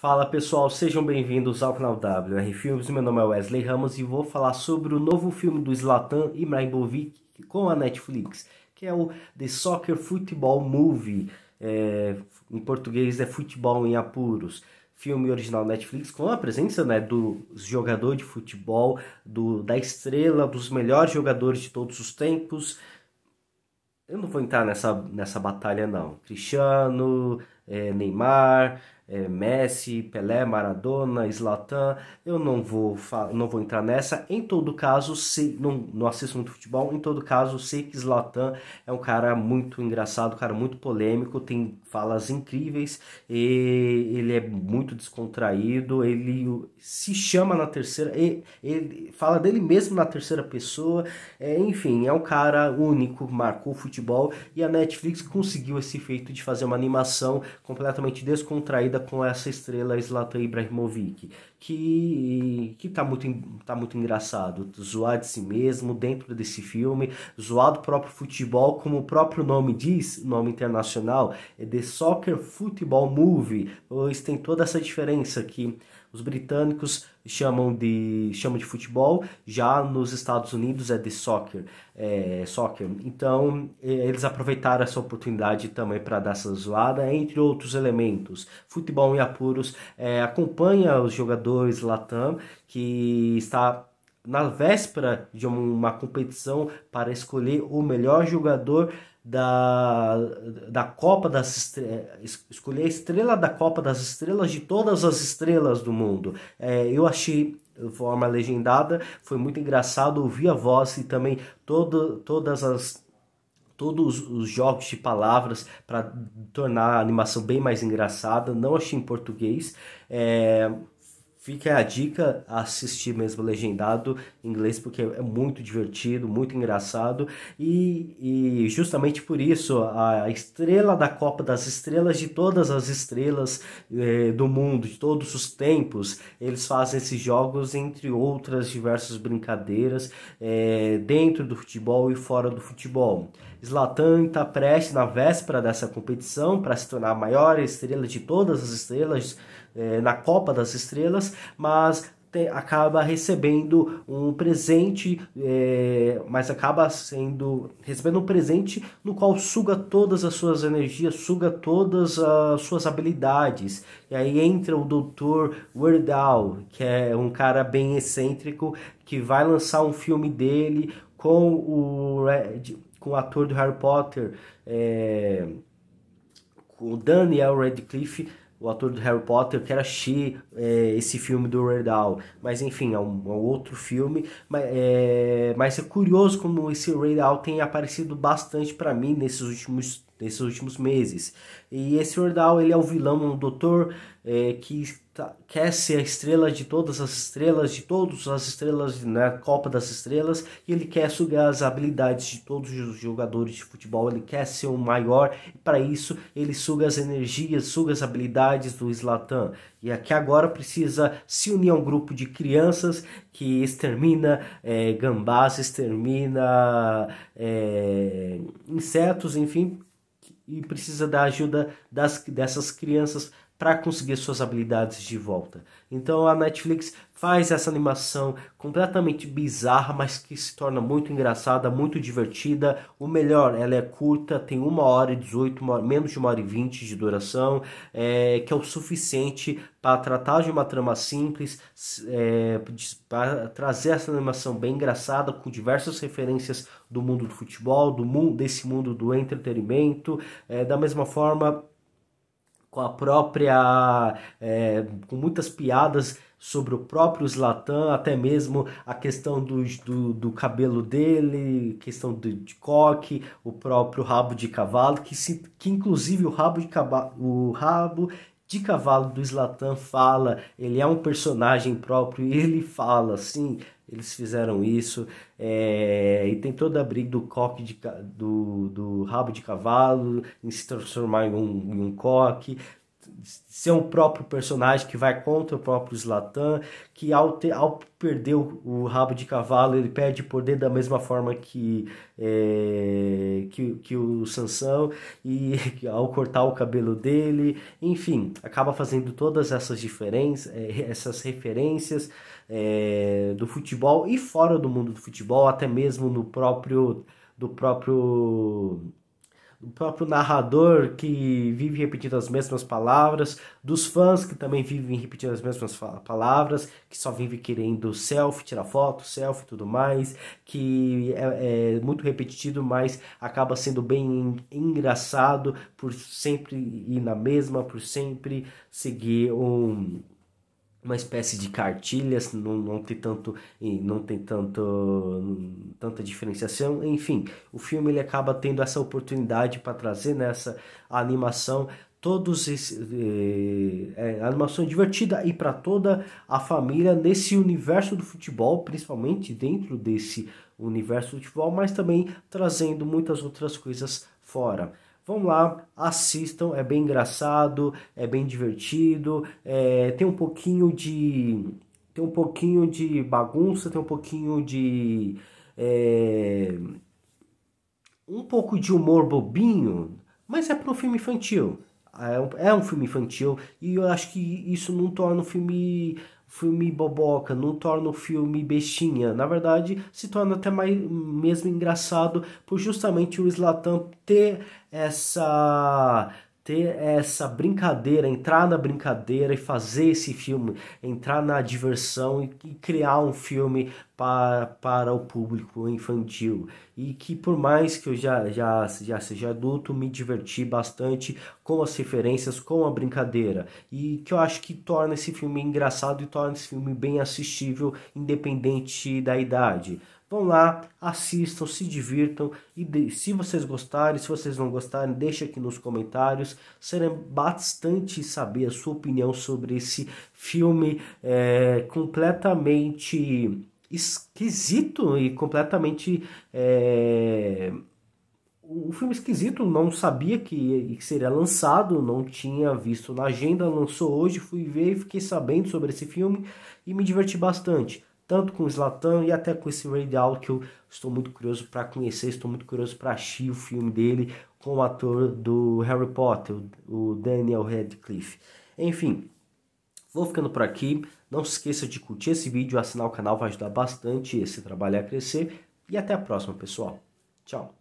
Fala pessoal, sejam bem-vindos ao canal WR Filmes. Meu nome é Wesley Ramos e vou falar sobre o novo filme do Zlatan Ibrahimovic com a Netflix, que é o The Soccer Football Movie. É, em português é Futebol em Apuros. Filme original Netflix com a presença né, do jogador de futebol, do, da estrela, dos melhores jogadores de todos os tempos. Eu não vou entrar nessa, nessa batalha, não. Cristiano, é, Neymar é, Messi, Pelé, Maradona, Zlatan, eu não vou, não vou entrar nessa. Em todo caso, se não, não assisto muito futebol, em todo caso, sei que Zlatan é um cara muito engraçado, um cara muito polêmico, tem falas incríveis, e ele é muito descontraído, ele se chama na terceira, ele, ele fala dele mesmo na terceira pessoa, é, enfim, é um cara único, marcou o futebol, e a Netflix conseguiu esse feito de fazer uma animação completamente descontraída com essa estrela Zlatan Ibrahimovic, que, que tá, muito, tá muito engraçado, zoar de si mesmo dentro desse filme, zoar do próprio futebol, como o próprio nome diz, nome internacional, é The Soccer Football Movie, pois tem toda essa diferença aqui os britânicos chamam de, chamam de futebol, já nos Estados Unidos é de soccer. É, soccer. Então, é, eles aproveitaram essa oportunidade também para dar essa zoada, entre outros elementos. Futebol em apuros é, acompanha os jogadores Latam, que está na véspera de uma competição para escolher o melhor jogador da, da Copa das Estrelas, escolher a estrela da Copa das Estrelas de todas as estrelas do mundo. É, eu achei forma legendada, foi muito engraçado ouvir a voz e também todo, todas as todos os jogos de palavras para tornar a animação bem mais engraçada. Não achei em português. É, fica a dica assistir mesmo legendado em inglês, porque é muito divertido, muito engraçado. E, e justamente por isso, a, estrela da Copa das Estrelas, de todas as estrelas eh, do mundo, de todos os tempos, eles fazem esses jogos, entre outras diversas brincadeiras, eh, dentro do futebol e fora do futebol. Zlatan está prestes na véspera dessa competição para se tornar a maior estrela de todas as estrelas é, na Copa das Estrelas, mas te, acaba recebendo um presente, é, mas acaba sendo recebendo um presente no qual suga todas as suas energias, suga todas as suas habilidades. E aí entra o Dr. Werdal, que é um cara bem excêntrico, que vai lançar um filme dele com o, com o ator do Harry Potter, é, com o Daniel Radcliffe, o ator do Harry Potter, que era She, é, esse filme do Redal. Mas enfim, é um, é um outro filme. Mas é, mas é, curioso como esse Redal tem aparecido bastante para mim nesses últimos, nesses últimos meses. E esse Redal, ele é o vilão, um doutor é, que tá, quer ser a estrela de todas as estrelas, de todas as estrelas na né, Copa das Estrelas, e ele quer sugar as habilidades de todos os jogadores de futebol, ele quer ser o maior, e para isso ele suga as energias, suga as habilidades do Zlatan. E aqui agora precisa se unir a um grupo de crianças que extermina é, gambás, extermina é, insetos, enfim, e precisa da ajuda das, dessas crianças para conseguir suas habilidades de volta. Então a Netflix faz essa animação completamente bizarra, mas que se torna muito engraçada, muito divertida. O melhor, ela é curta, tem uma hora e 18, uma, menos de uma hora e 20 de duração, é, que é o suficiente para tratar de uma trama simples, é, para trazer essa animação bem engraçada, com diversas referências do mundo do futebol, do mundo, desse mundo do entretenimento. É, da mesma forma, com a própria. É, com muitas piadas sobre o próprio Zlatan, até mesmo a questão do, do, do cabelo dele, questão de, de, coque, o próprio rabo de cavalo, que, se, que inclusive o rabo de, caba, o rabo de cavalo do Slatan fala, ele é um personagem próprio, ele fala, assim eles fizeram isso, é, e tem toda a briga do coque de, do, do rabo de cavalo em se transformar em um, em um coque, ser um próprio personagem que vai contra o próprio Zlatan, que ao, ter, ao perder o, o, rabo de cavalo ele perde poder da mesma forma que, é, que, que o Sansão, e ao cortar o cabelo dele, enfim, acaba fazendo todas essas diferenças, é, essas referências é, do futebol e fora do mundo do futebol, até mesmo no próprio do próprio do próprio narrador que vive repetindo as mesmas palavras, dos fãs que também vivem repetindo as mesmas palavras, que só vive querendo selfie, tirar foto, selfie e tudo mais, que é, é, muito repetido, mas acaba sendo bem engraçado por sempre ir na mesma, por sempre seguir um uma espécie de cartilhas, não, não tem tanto não tem tanto tanta diferenciação, enfim, o filme ele acaba tendo essa oportunidade para trazer nessa né, animação todos esse, eh, é, é, animação divertida e para toda a família nesse universo do futebol, principalmente dentro desse universo do futebol, mas também trazendo muitas outras coisas fora. Vamos lá, assistam, é bem engraçado, é bem divertido, é, tem um pouquinho de tem um pouquinho de bagunça, tem um pouquinho de é, um pouco de humor bobinho, mas é para um filme infantil. É um, é um filme infantil e eu acho que isso não torna o filme filme boboca, não torna o filme bestinha. Na verdade, se torna até mais mesmo engraçado por justamente o Slatan ter essa ter essa brincadeira, entrar na brincadeira e fazer esse filme, entrar na diversão e, e criar um filme para, para o público infantil. E que por mais que eu já, já, já seja adulto, me diverti bastante com as referências, com a brincadeira. E que eu acho que torna esse filme engraçado e torna esse filme bem assistível, independente da idade. Vão lá, assistam, se divirtam e de, se vocês gostarem, se vocês não gostarem, deixe aqui nos comentários. Será bastante saber a sua opinião sobre esse filme é, completamente esquisito e completamente é, um filme esquisito, não sabia que, seria lançado, não tinha visto na agenda, lançou hoje, fui ver e fiquei sabendo sobre esse filme e me diverti bastante tanto com o Zlatan e até com esse Ray Dalio que eu estou muito curioso para conhecer, estou muito curioso para assistir o filme dele com o ator do Harry Potter, o Daniel Radcliffe. Enfim, vou ficando por aqui. Não se esqueça de curtir esse vídeo, assinar o canal vai ajudar bastante esse trabalho a crescer e até a próxima, pessoal. Tchau.